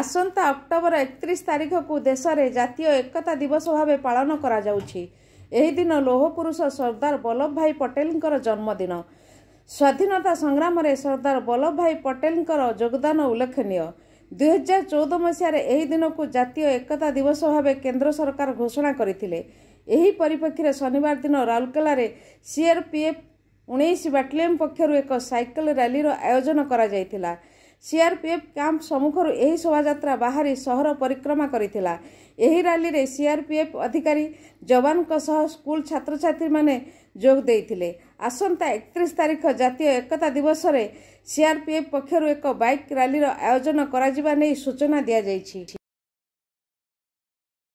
ଆସନ୍ତା ଅକ୍ଟୋବର ଏକତିରିଶ ତାରିଖକୁ ଦେଶରେ ଜାତୀୟ ଏକତା ଦିବସ ଭାବେ ପାଳନ କରାଯାଉଛି ଏହି ଦିନ ଲୌହ ପୁରୁଷ ସର୍ଦ୍ଦାର ବଲ୍ଲଭ ଭାଇ ପଟେଲଙ୍କର ଜନ୍ମଦିନ ସ୍ୱାଧୀନତା ସଂଗ୍ରାମରେ ସର୍ଦ୍ଦାର ବଲ୍ଲଭ ଭାଇ ପଟେଲଙ୍କର ଯୋଗଦାନ ଉଲ୍ଲେଖନୀୟ ଦୁଇହଜାର ଚଉଦ ମସିହାରେ ଏହି ଦିନକୁ ଜାତୀୟ ଏକତା ଦିବସ ଭାବେ କେନ୍ଦ୍ର ସରକାର ଘୋଷଣା କରିଥିଲେ ଏହି ପରିପ୍ରେକ୍ଷୀରେ ଶନିବାର ଦିନ ରାଉରକେଲାରେ ସିଆର୍ପିଏଫ୍ ଉଣେଇଶ ବାଟାଲିୟନ୍ ପକ୍ଷରୁ ଏକ ସାଇକେଲ ର୍ୟାଲିର ଆୟୋଜନ କରାଯାଇଥିଲା ସିଆର୍ପିଏଫ୍ କ୍ୟାମ୍ପ ସମ୍ମୁଖରୁ ଏହି ଶୋଭାଯାତ୍ରା ବାହାରି ସହର ପରିକ୍ରମା କରିଥିଲା ଏହି ରାଲିରେ ସିଆର୍ପିଏଫ୍ ଅଧିକାରୀ ଯବାନଙ୍କ ସହ ସ୍କୁଲ ଛାତ୍ରଛାତ୍ରୀମାନେ ଯୋଗ ଦେଇଥିଲେ ଆସନ୍ତା ଏକତିରିଶ ତାରିଖ ଜାତୀୟ ଏକତା ଦିବସରେ ସିଆର୍ପିଏଫ୍ ପକ୍ଷରୁ ଏକ ବାଇକ୍ ରାଲିର ଆୟୋଜନ କରାଯିବା ନେଇ ସୂଚନା ଦିଆଯାଇଛି